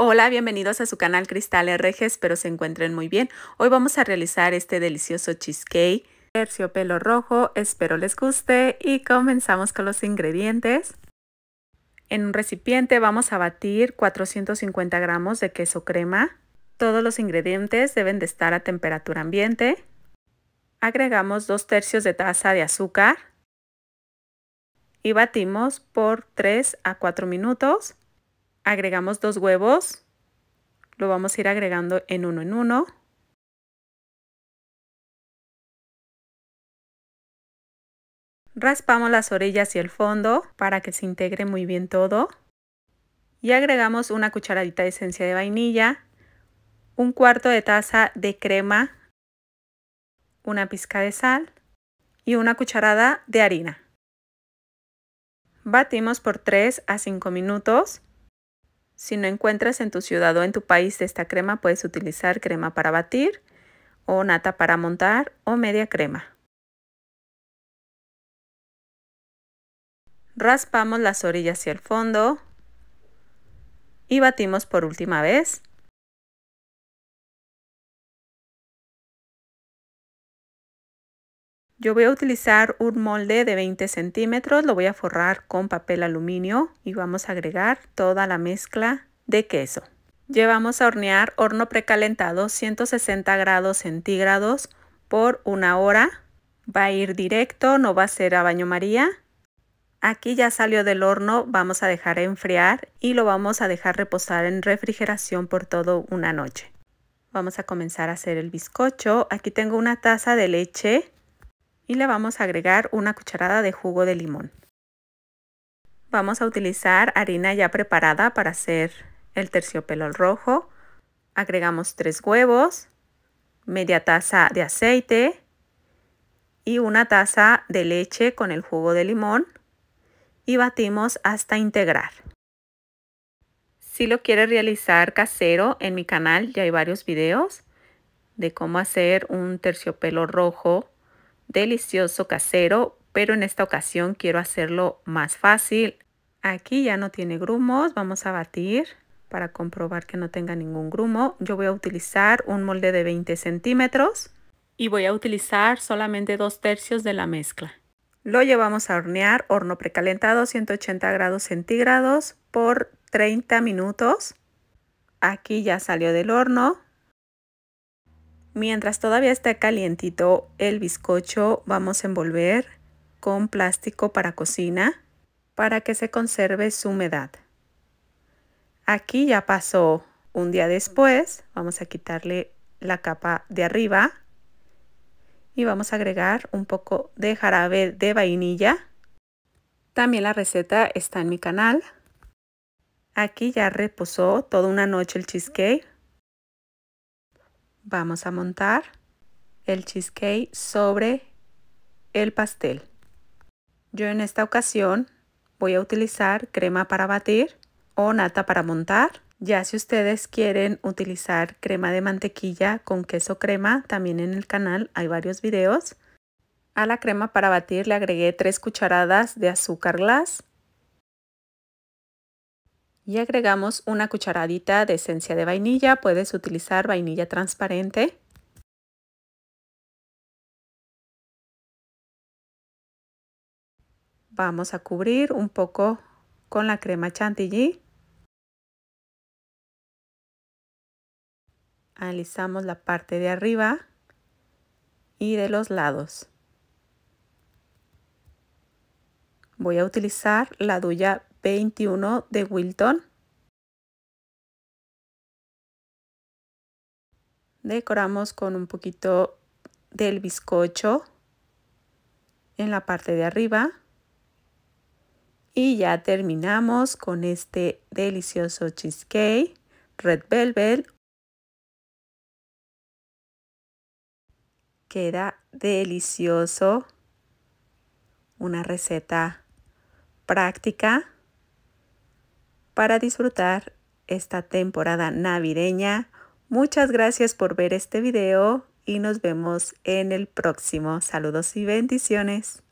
Hola, bienvenidos a su canal Cristal RG, espero se encuentren muy bien. Hoy vamos a realizar este delicioso cheesecake terciopelo rojo, espero les guste y comenzamos con los ingredientes. En un recipiente vamos a batir 450 gramos de queso crema. Todos los ingredientes deben de estar a temperatura ambiente. Agregamos 2 tercios de taza de azúcar y batimos por 3 a 4 minutos agregamos dos huevos, lo vamos a ir agregando en uno en uno. Raspamos las orillas y el fondo para que se integre muy bien todo. Y agregamos una cucharadita de esencia de vainilla, un cuarto de taza de crema, una pizca de sal y una cucharada de harina. Batimos por 3 a 5 minutos si no encuentras en tu ciudad o en tu país esta crema, puedes utilizar crema para batir o nata para montar o media crema. Raspamos las orillas hacia el fondo y batimos por última vez. Yo voy a utilizar un molde de 20 centímetros, lo voy a forrar con papel aluminio y vamos a agregar toda la mezcla de queso. Llevamos a hornear horno precalentado 160 grados centígrados por una hora. Va a ir directo, no va a ser a baño maría. Aquí ya salió del horno, vamos a dejar enfriar y lo vamos a dejar reposar en refrigeración por toda una noche. Vamos a comenzar a hacer el bizcocho. Aquí tengo una taza de leche y le vamos a agregar una cucharada de jugo de limón. Vamos a utilizar harina ya preparada para hacer el terciopelo rojo. Agregamos tres huevos, media taza de aceite y una taza de leche con el jugo de limón y batimos hasta integrar. Si lo quieres realizar casero, en mi canal ya hay varios videos de cómo hacer un terciopelo rojo delicioso casero, pero en esta ocasión quiero hacerlo más fácil. Aquí ya no tiene grumos, vamos a batir para comprobar que no tenga ningún grumo. Yo voy a utilizar un molde de 20 centímetros y voy a utilizar solamente dos tercios de la mezcla. Lo llevamos a hornear, horno precalentado, 180 grados centígrados por 30 minutos. Aquí ya salió del horno, Mientras todavía está calientito el bizcocho, vamos a envolver con plástico para cocina para que se conserve su humedad. Aquí ya pasó un día después, vamos a quitarle la capa de arriba y vamos a agregar un poco de jarabe de vainilla. También la receta está en mi canal. Aquí ya reposó toda una noche el cheesecake vamos a montar el cheesecake sobre el pastel. Yo en esta ocasión voy a utilizar crema para batir o nata para montar. Ya si ustedes quieren utilizar crema de mantequilla con queso crema, también en el canal hay varios videos. A la crema para batir le agregué 3 cucharadas de azúcar glass, y agregamos una cucharadita de esencia de vainilla. Puedes utilizar vainilla transparente. Vamos a cubrir un poco con la crema chantilly. analizamos la parte de arriba y de los lados. Voy a utilizar la duya 21 de Wilton. Decoramos con un poquito del bizcocho en la parte de arriba. Y ya terminamos con este delicioso cheesecake, red velvet. Queda delicioso. Una receta práctica para disfrutar esta temporada navideña. Muchas gracias por ver este video y nos vemos en el próximo. Saludos y bendiciones.